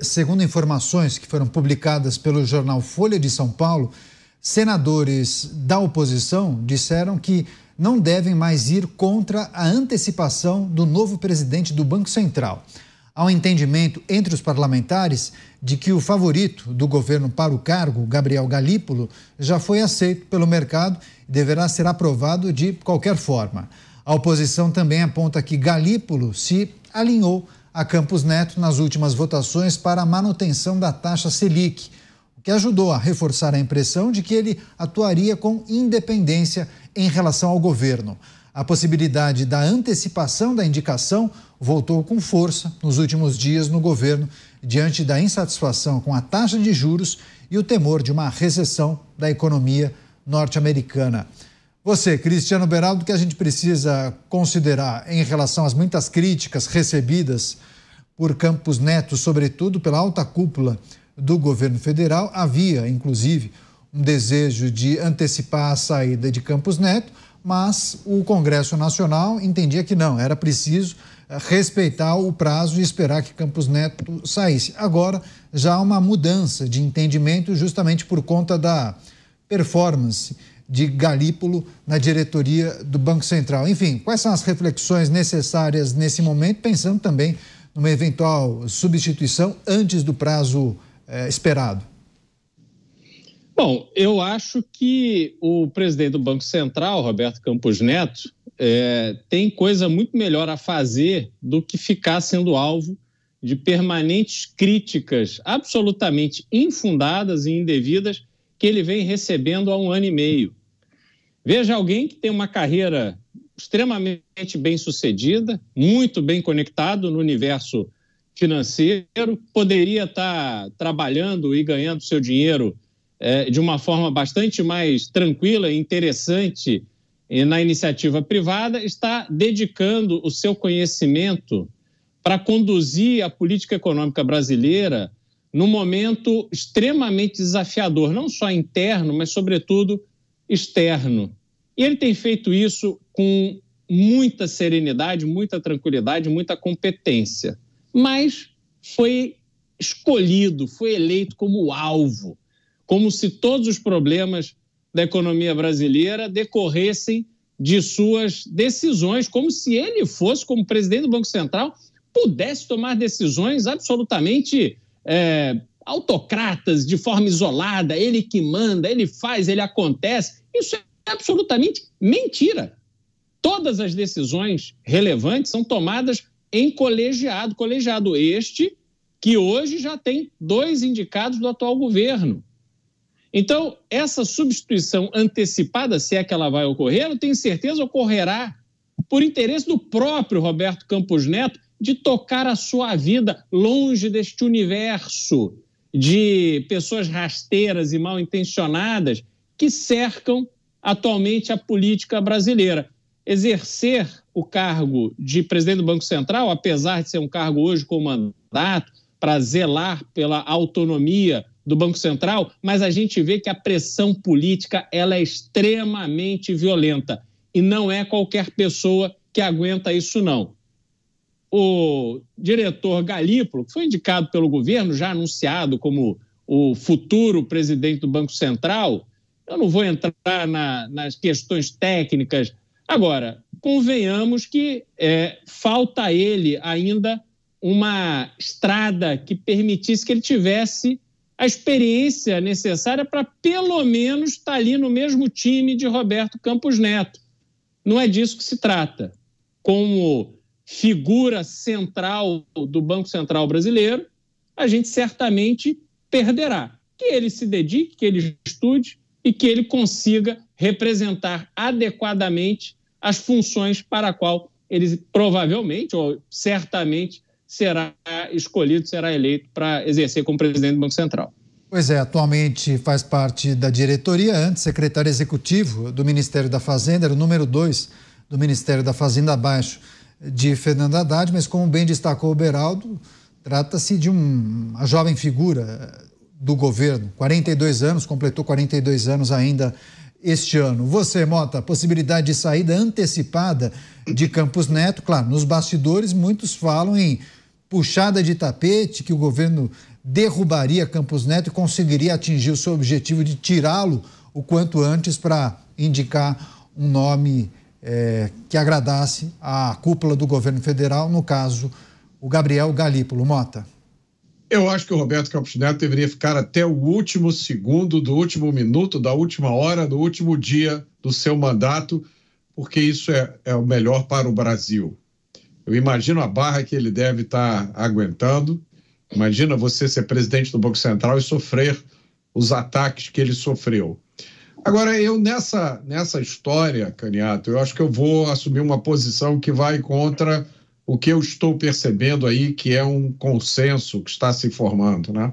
Segundo informações que foram publicadas pelo jornal Folha de São Paulo, senadores da oposição disseram que não devem mais ir contra a antecipação do novo presidente do Banco Central. Há um entendimento entre os parlamentares de que o favorito do governo para o cargo, Gabriel Galípolo, já foi aceito pelo mercado e deverá ser aprovado de qualquer forma. A oposição também aponta que Galípolo se alinhou a Campos Neto nas últimas votações para a manutenção da taxa Selic, o que ajudou a reforçar a impressão de que ele atuaria com independência em relação ao governo. A possibilidade da antecipação da indicação voltou com força nos últimos dias no governo, diante da insatisfação com a taxa de juros e o temor de uma recessão da economia norte-americana. Você, Cristiano Beraldo, o que a gente precisa considerar em relação às muitas críticas recebidas por Campos Neto, sobretudo pela alta cúpula do governo federal, havia, inclusive, um desejo de antecipar a saída de Campos Neto, mas o Congresso Nacional entendia que não, era preciso eh, respeitar o prazo e esperar que Campos Neto saísse. Agora já há uma mudança de entendimento justamente por conta da performance de Galípolo na diretoria do Banco Central. Enfim, quais são as reflexões necessárias nesse momento, pensando também numa eventual substituição antes do prazo eh, esperado? Bom, eu acho que o presidente do Banco Central, Roberto Campos Neto, eh, tem coisa muito melhor a fazer do que ficar sendo alvo de permanentes críticas absolutamente infundadas e indevidas que ele vem recebendo há um ano e meio. Veja alguém que tem uma carreira extremamente bem sucedida, muito bem conectado no universo financeiro, poderia estar tá trabalhando e ganhando seu dinheiro é, de uma forma bastante mais tranquila e interessante na iniciativa privada, está dedicando o seu conhecimento para conduzir a política econômica brasileira num momento extremamente desafiador, não só interno, mas, sobretudo, externo. Ele tem feito isso com muita serenidade, muita tranquilidade, muita competência, mas foi escolhido, foi eleito como alvo, como se todos os problemas da economia brasileira decorressem de suas decisões, como se ele fosse, como presidente do Banco Central, pudesse tomar decisões absolutamente é, autocratas, de forma isolada, ele que manda, ele faz, ele acontece. Isso é absolutamente mentira. Todas as decisões relevantes são tomadas em colegiado, colegiado este que hoje já tem dois indicados do atual governo. Então, essa substituição antecipada, se é que ela vai ocorrer, eu tenho certeza ocorrerá por interesse do próprio Roberto Campos Neto de tocar a sua vida longe deste universo de pessoas rasteiras e mal intencionadas que cercam atualmente a política brasileira. Exercer o cargo de presidente do Banco Central, apesar de ser um cargo hoje com mandato, para zelar pela autonomia do Banco Central, mas a gente vê que a pressão política ela é extremamente violenta e não é qualquer pessoa que aguenta isso não. O diretor Galípolo, que foi indicado pelo governo, já anunciado como o futuro presidente do Banco Central, eu não vou entrar na, nas questões técnicas. Agora, convenhamos que é, falta a ele ainda uma estrada que permitisse que ele tivesse a experiência necessária para pelo menos estar tá ali no mesmo time de Roberto Campos Neto. Não é disso que se trata. Como figura central do Banco Central brasileiro, a gente certamente perderá. Que ele se dedique, que ele estude, e que ele consiga representar adequadamente as funções para a qual ele provavelmente ou certamente será escolhido, será eleito para exercer como presidente do Banco Central. Pois é, atualmente faz parte da diretoria, antes secretário executivo do Ministério da Fazenda, era o número dois do Ministério da Fazenda abaixo de Fernando Haddad, mas como bem destacou o Beraldo, trata-se de uma jovem figura do governo. 42 anos, completou 42 anos ainda este ano. Você, Mota, possibilidade de saída antecipada de Campos Neto. Claro, nos bastidores muitos falam em puxada de tapete, que o governo derrubaria Campos Neto e conseguiria atingir o seu objetivo de tirá-lo o quanto antes para indicar um nome é, que agradasse à cúpula do governo federal, no caso, o Gabriel Galípolo. Mota. Eu acho que o Roberto Campos Neto deveria ficar até o último segundo, do último minuto, da última hora, do último dia do seu mandato, porque isso é, é o melhor para o Brasil. Eu imagino a barra que ele deve estar aguentando. Imagina você ser presidente do Banco Central e sofrer os ataques que ele sofreu. Agora, eu nessa, nessa história, Caniato, eu acho que eu vou assumir uma posição que vai contra o que eu estou percebendo aí que é um consenso que está se formando, né?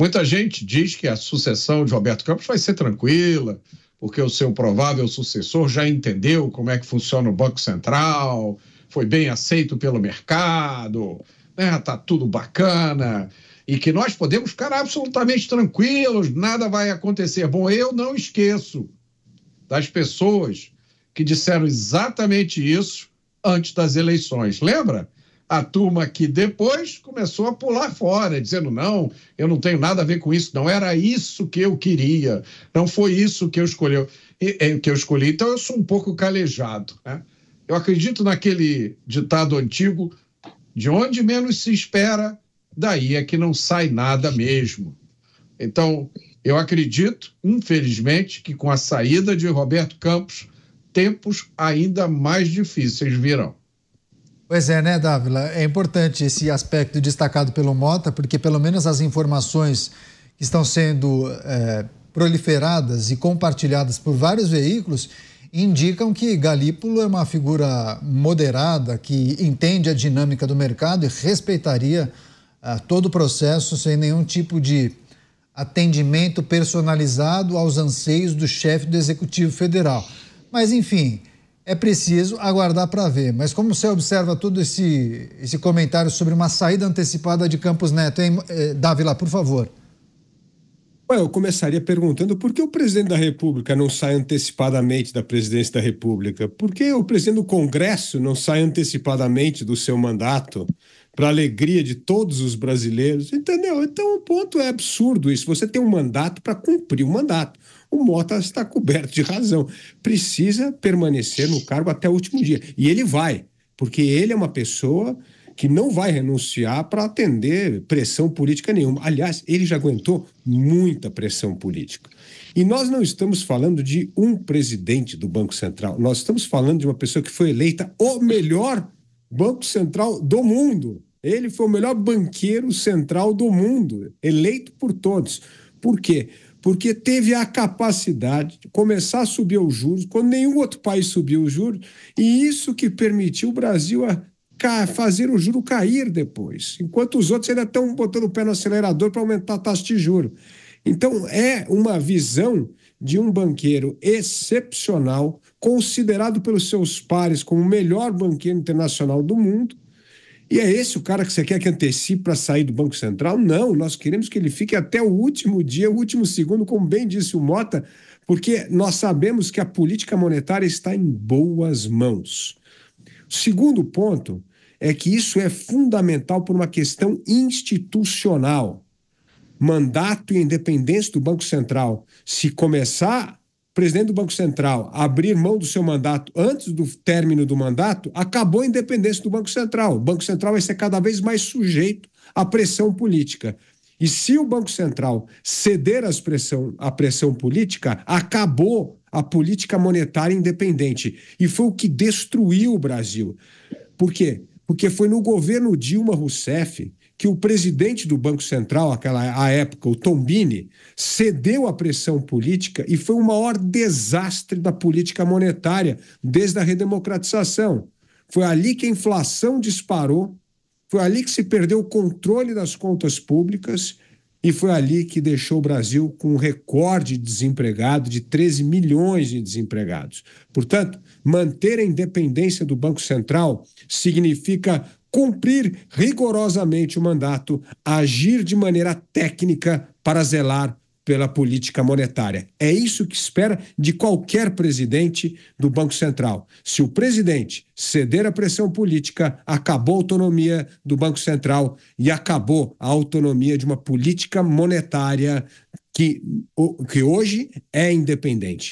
Muita gente diz que a sucessão de Roberto Campos vai ser tranquila, porque o seu provável sucessor já entendeu como é que funciona o Banco Central, foi bem aceito pelo mercado, né? Tá tudo bacana e que nós podemos ficar absolutamente tranquilos, nada vai acontecer. Bom, eu não esqueço das pessoas que disseram exatamente isso antes das eleições. Lembra? A turma que depois começou a pular fora, dizendo: não, eu não tenho nada a ver com isso, não era isso que eu queria, não foi isso que eu escolhi. É, que eu escolhi. Então eu sou um pouco calejado. Né? Eu acredito naquele ditado antigo: de onde menos se espera, daí é que não sai nada mesmo. Então, eu acredito, infelizmente, que com a saída de Roberto Campos, tempos ainda mais difíceis virão. Pois é, né, Dávila? É importante esse aspecto destacado pelo Mota, porque pelo menos as informações que estão sendo é, proliferadas e compartilhadas por vários veículos indicam que Galípolo é uma figura moderada, que entende a dinâmica do mercado e respeitaria eh, todo o processo sem nenhum tipo de atendimento personalizado aos anseios do chefe do Executivo Federal. Mas, enfim, é preciso aguardar para ver. Mas como você observa todo esse, esse comentário sobre uma saída antecipada de Campos Neto, hein, eh, Davila, por favor? eu começaria perguntando por que o presidente da República não sai antecipadamente da presidência da República? Por que o presidente do Congresso não sai antecipadamente do seu mandato? para alegria de todos os brasileiros, entendeu? Então o ponto é absurdo isso. Você tem um mandato para cumprir o um mandato. O Mota está coberto de razão. Precisa permanecer no cargo até o último dia. E ele vai, porque ele é uma pessoa que não vai renunciar para atender pressão política nenhuma. Aliás, ele já aguentou muita pressão política. E nós não estamos falando de um presidente do Banco Central, nós estamos falando de uma pessoa que foi eleita o melhor Banco Central do mundo. Ele foi o melhor banqueiro central do mundo, eleito por todos. Por quê? Porque teve a capacidade de começar a subir os juros quando nenhum outro país subiu os juros, e isso que permitiu o Brasil a fazer o juro cair depois, enquanto os outros ainda estão botando o pé no acelerador para aumentar a taxa de juro. Então, é uma visão de um banqueiro excepcional, considerado pelos seus pares como o melhor banqueiro internacional do mundo, e é esse o cara que você quer que antecipe para sair do Banco Central? Não, nós queremos que ele fique até o último dia, o último segundo, como bem disse o Mota, porque nós sabemos que a política monetária está em boas mãos. Segundo ponto é que isso é fundamental por uma questão institucional. Mandato e independência do Banco Central. Se começar presidente do Banco Central abrir mão do seu mandato antes do término do mandato, acabou a independência do Banco Central. O Banco Central vai ser cada vez mais sujeito à pressão política. E se o Banco Central ceder à pressão, à pressão política, acabou a política monetária independente. E foi o que destruiu o Brasil. Por quê? Porque foi no governo Dilma Rousseff que o presidente do Banco Central, aquela à época, o Tombini, cedeu à pressão política e foi o maior desastre da política monetária desde a redemocratização. Foi ali que a inflação disparou, foi ali que se perdeu o controle das contas públicas e foi ali que deixou o Brasil com um recorde de desempregado de 13 milhões de desempregados. Portanto, manter a independência do Banco Central significa cumprir rigorosamente o mandato, agir de maneira técnica para zelar pela política monetária. É isso que espera de qualquer presidente do Banco Central. Se o presidente ceder à pressão política, acabou a autonomia do Banco Central e acabou a autonomia de uma política monetária que, que hoje é independente.